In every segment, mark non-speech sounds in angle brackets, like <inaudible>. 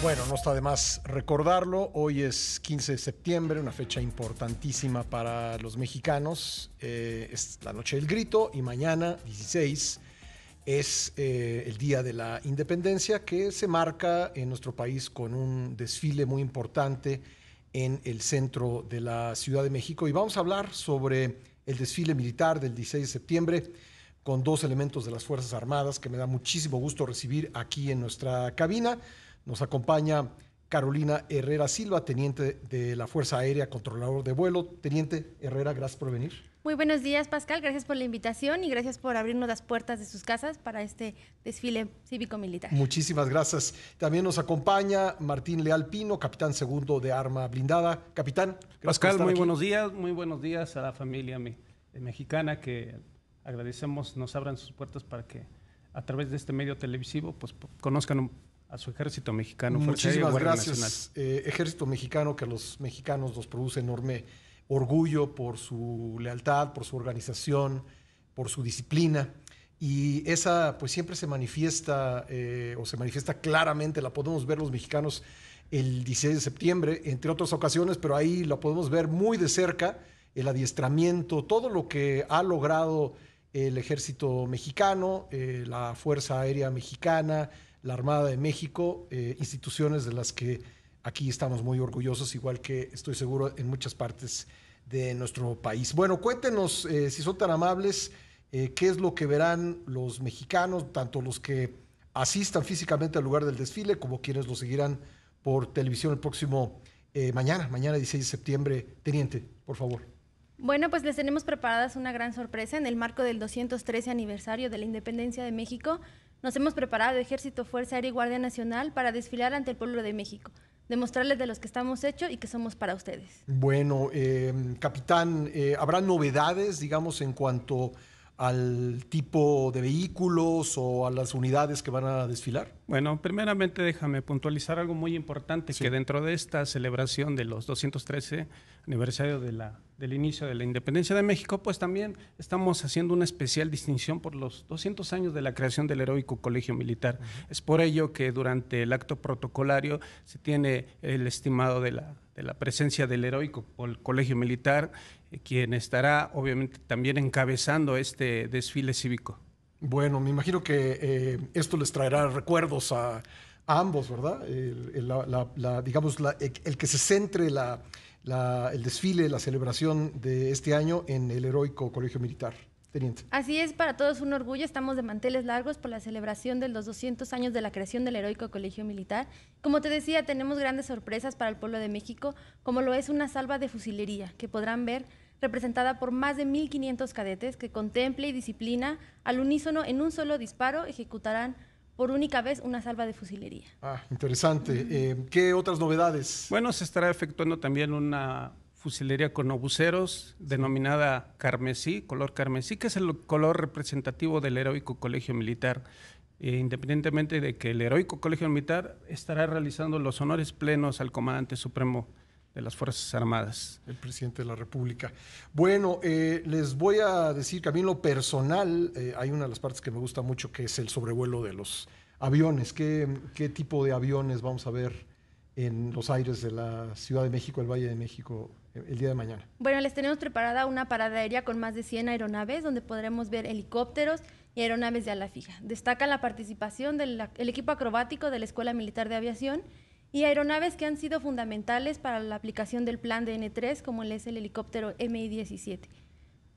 Bueno, no está de más recordarlo. Hoy es 15 de septiembre, una fecha importantísima para los mexicanos. Eh, es la noche del grito y mañana, 16, es eh, el Día de la Independencia que se marca en nuestro país con un desfile muy importante en el centro de la Ciudad de México. Y vamos a hablar sobre el desfile militar del 16 de septiembre con dos elementos de las Fuerzas Armadas que me da muchísimo gusto recibir aquí en nuestra cabina. Nos acompaña Carolina Herrera Silva, teniente de la Fuerza Aérea, controlador de vuelo. Teniente Herrera, gracias por venir. Muy buenos días, Pascal. Gracias por la invitación y gracias por abrirnos las puertas de sus casas para este desfile cívico-militar. Muchísimas gracias. También nos acompaña Martín Leal Pino, capitán segundo de Arma Blindada. Capitán, gracias Pascal, muy buenos días. Muy buenos días a la familia eh, mexicana que agradecemos nos abran sus puertas para que a través de este medio televisivo pues conozcan un a su ejército mexicano. Muchísimas gracias, eh, ejército mexicano, que a los mexicanos nos produce enorme orgullo por su lealtad, por su organización, por su disciplina. Y esa pues siempre se manifiesta eh, o se manifiesta claramente, la podemos ver los mexicanos el 16 de septiembre, entre otras ocasiones, pero ahí la podemos ver muy de cerca, el adiestramiento, todo lo que ha logrado el ejército mexicano, eh, la Fuerza Aérea Mexicana, la Armada de México, eh, instituciones de las que aquí estamos muy orgullosos, igual que estoy seguro en muchas partes de nuestro país. Bueno, cuéntenos, eh, si son tan amables, eh, qué es lo que verán los mexicanos, tanto los que asistan físicamente al lugar del desfile como quienes lo seguirán por televisión el próximo mañana, mañana 16 de septiembre. Teniente, por favor. Bueno, pues les tenemos preparadas una gran sorpresa en el marco del 213 aniversario de la independencia de México. Nos hemos preparado Ejército, Fuerza Aérea y Guardia Nacional para desfilar ante el pueblo de México, demostrarles de los que estamos hechos y que somos para ustedes. Bueno, eh, capitán, eh, ¿habrá novedades, digamos, en cuanto al tipo de vehículos o a las unidades que van a desfilar? Bueno, primeramente déjame puntualizar algo muy importante, que dentro de esta celebración de los 213 aniversario de la, del inicio de la independencia de México, pues también estamos haciendo una especial distinción por los 200 años de la creación del heroico colegio militar. Es por ello que durante el acto protocolario se tiene el estimado de la, de la presencia del heroico colegio militar quien estará obviamente también encabezando este desfile cívico. Bueno, me imagino que eh, esto les traerá recuerdos a, ambos, ¿verdad? El, digamos, el que se centre el desfile, la celebración de este año en el heroico Colegio Militar. Así es, para todos un orgullo. Estamos de manteles largos por la celebración de los 200 años de la creación del heroico Colegio Militar. Como te decía, tenemos grandes sorpresas para el pueblo de México, como lo es una salva de fusilería, que podrán ver representada por más de 1.500 cadetes que contempla y disciplina al unísono en un solo disparo ejecutarán por única vez una salva de fusilería. Ah, interesante. Eh, ¿Qué otras novedades? Bueno, se estará efectuando también una fusilería con obuceros, denominada carmesí, color carmesí, que es el color representativo del heroico colegio militar. Eh, independientemente de que el heroico colegio militar estará realizando los honores plenos al comandante supremo de las Fuerzas Armadas. El presidente de la República. Bueno, eh, les voy a decir que a mí lo personal eh, hay una de las partes que me gusta mucho, que es el sobrevuelo de los aviones. qué tipo de aviones vamos a ver en los aires de la Ciudad de México, el Valle de México, eh, el día de mañana. Bueno, les tenemos preparada una parada aérea con más de 100 aeronaves, donde podremos ver helicópteros y aeronaves de ala fija. Destaca la participación del equipo acrobático de la Escuela Militar de Aviación y aeronaves que han sido fundamentales para la aplicación del plan de N 3 como es el helicóptero MI-17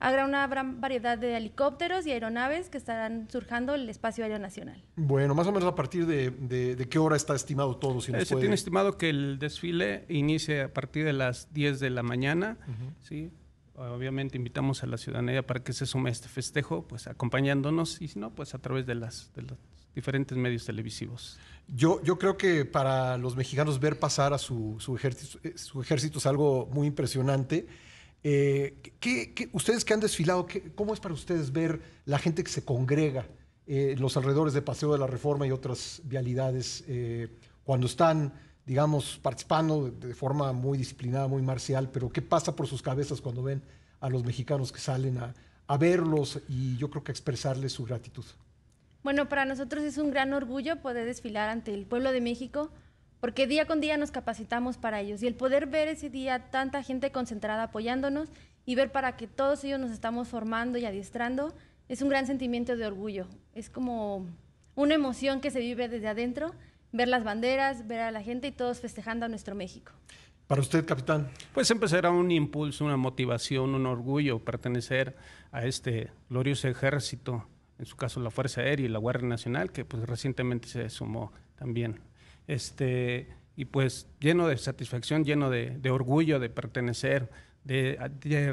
habrá una gran variedad de helicópteros y aeronaves que estarán surjando el espacio aéreo nacional. Bueno, más o menos a partir de, qué hora está estimado todo. Si eh, se tiene estimado que el desfile inicie a partir de las 10 de la mañana, ¿sí? Obviamente invitamos a la ciudadanía para que se sume a este festejo, pues acompañándonos y si no, pues a través de las, diferentes medios televisivos. Yo, yo creo que para los mexicanos ver pasar a su, ejército, eh, su ejército es algo muy impresionante eh, ustedes que han desfilado, ¿cómo es para ustedes ver la gente que se congrega en eh, los alrededores de Paseo de la Reforma y otras vialidades eh, cuando están, digamos, participando de, forma muy disciplinada, muy marcial, pero qué pasa por sus cabezas cuando ven a los mexicanos que salen a, a verlos y yo creo que expresarles su gratitud? Bueno, para nosotros es un gran orgullo poder desfilar ante el pueblo de México porque día con día nos capacitamos para ellos y el poder ver ese día tanta gente concentrada apoyándonos y ver para que todos ellos nos estamos formando y adiestrando es un gran sentimiento de orgullo, es como una emoción que se vive desde adentro, ver las banderas, ver a la gente y todos festejando a nuestro México. Para usted, capitán. Pues empezará un impulso, una motivación, un orgullo pertenecer a este glorioso ejército, en su caso la Fuerza Aérea y la Guardia Nacional, que pues recientemente se sumó también este, y pues lleno de satisfacción, lleno de, orgullo de pertenecer, de,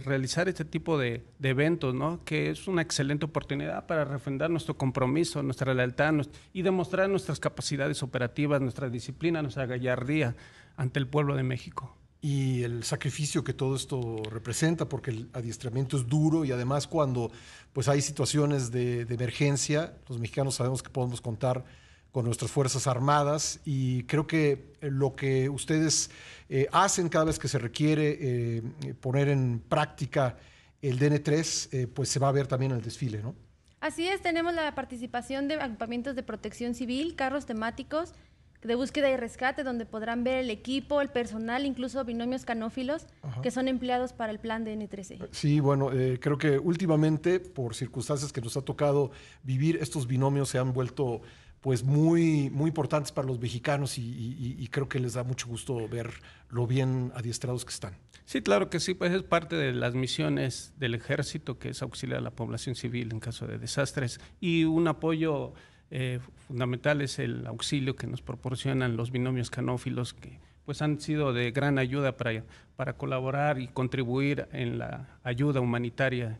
realizar este tipo de, eventos, ¿no? que es una excelente oportunidad para refrendar nuestro compromiso, nuestra lealtad y demostrar nuestras capacidades operativas, nuestra disciplina, nuestra gallardía ante el pueblo de México. Y el sacrificio que todo esto representa, porque el adiestramiento es duro y además cuando pues, hay situaciones de, de emergencia, los mexicanos sabemos que podemos contar con nuestras Fuerzas Armadas y creo que lo que ustedes eh, hacen cada vez que se requiere eh, poner en práctica el DN3, eh, pues se va a ver también en el desfile, ¿no? Así es, tenemos la participación de agrupamientos de protección civil, carros temáticos de búsqueda y rescate, donde podrán ver el equipo, el personal, incluso binomios canófilos que son empleados para el plan dn 3 Sí, bueno, creo que últimamente, por circunstancias que nos ha tocado vivir, estos binomios se han vuelto pues muy, muy importantes para los mexicanos y, creo que les da mucho gusto ver lo bien adiestrados que están. Sí, claro que sí, pues es parte de las misiones del ejército, que es auxiliar a la población civil en caso de desastres y un apoyo eh, fundamental es el auxilio que nos proporcionan los binomios canófilos que pues han sido de gran ayuda para, para colaborar y contribuir en la ayuda humanitaria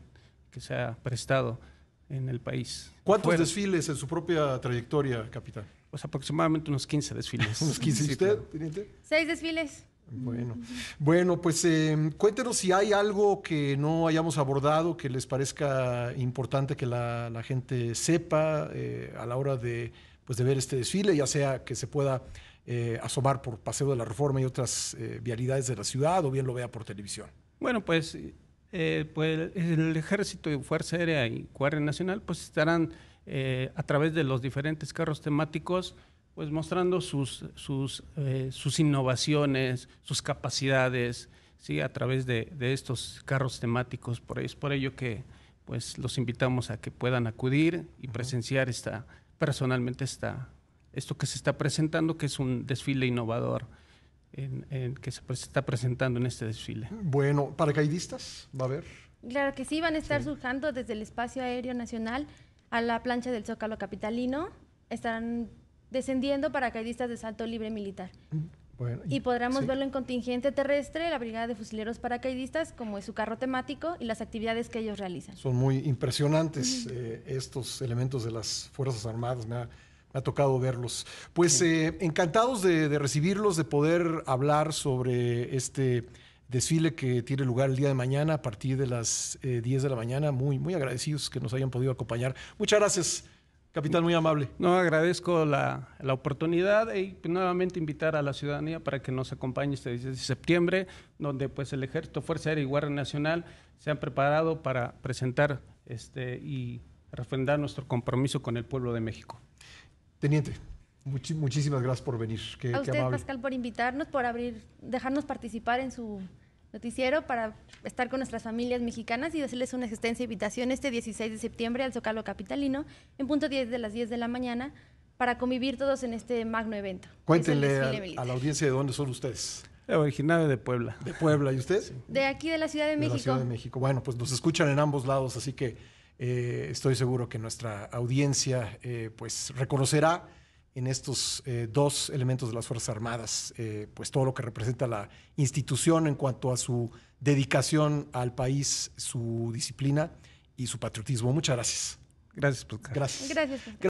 que se ha prestado en el país. ¿Cuántos desfiles en su propia trayectoria, capitán? Pues aproximadamente unos 15 desfiles. <laughs> ¿Unos 15? ¿Usted, teniente? Seis desfiles. Bueno, bueno pues em, cuéntenos si hay algo que no hayamos abordado que les parezca importante que la, gente sepa eh, a la hora de, pues, de ver este desfile, ya sea que se pueda eh, asomar por Paseo de la Reforma y otras eh, vialidades de la ciudad o bien lo vea por televisión. Bueno, pues eh, pues el ejército y Fuerza Aérea y Guardia Nacional pues estarán eh, a través de los diferentes carros temáticos pues mostrando sus, sus, eh, sus innovaciones, sus capacidades, ¿sí? a través de, de estos carros temáticos. Por, es por ello que pues los invitamos a que puedan acudir y presenciar esta, personalmente esto que se está presentando, que es un desfile innovador que se está presentando en este desfile. Bueno, ¿paracaidistas va a haber? Claro que sí, van a estar surjando desde el Espacio Aéreo Nacional a la plancha del Zócalo Capitalino. Están descendiendo paracaidistas de salto libre militar. Mm, y, podremos verlo en contingente terrestre, la Brigada de Fusileros Paracaidistas, como es su carro temático y las actividades que ellos realizan. Son muy impresionantes eh, estos elementos de las Fuerzas Armadas ha tocado verlos. Pues eh, encantados de, recibirlos, de poder hablar sobre este desfile que tiene lugar el día de mañana a partir de las 10 eh, de la mañana. Muy, muy agradecidos que nos hayan podido acompañar. Muchas gracias. Capitán, muy amable. No, agradezco la, oportunidad y pues, nuevamente invitar a la ciudadanía para que nos acompañe este 16 de septiembre, donde pues el Ejército, Fuerza Aérea y Guardia Nacional se han preparado para presentar este, y refrendar nuestro compromiso con el pueblo de México. Teniente, muchísimas gracias por venir. a usted, Pascal, por invitarnos, por abrir, dejarnos participar en su noticiero para estar con nuestras familias mexicanas y hacerles una extensa e invitación este 16 de septiembre al Zócalo Capitalino en punto 10 de las 10 de la mañana para convivir todos en este magno evento. Cuéntenle a, la audiencia de dónde son ustedes. Eh, originario de Puebla. De Puebla, ¿y ustedes? De aquí, de la Ciudad de México. De la Ciudad de México. Bueno, pues nos escuchan en ambos lados, así que eh, estoy seguro que nuestra audiencia eh, pues reconocerá en estos eh, dos elementos de las Fuerzas Armadas, pues todo lo que representa la institución en cuanto a su dedicación al país, su disciplina y su patriotismo. Muchas gracias. Gracias, Gracias. Gracias.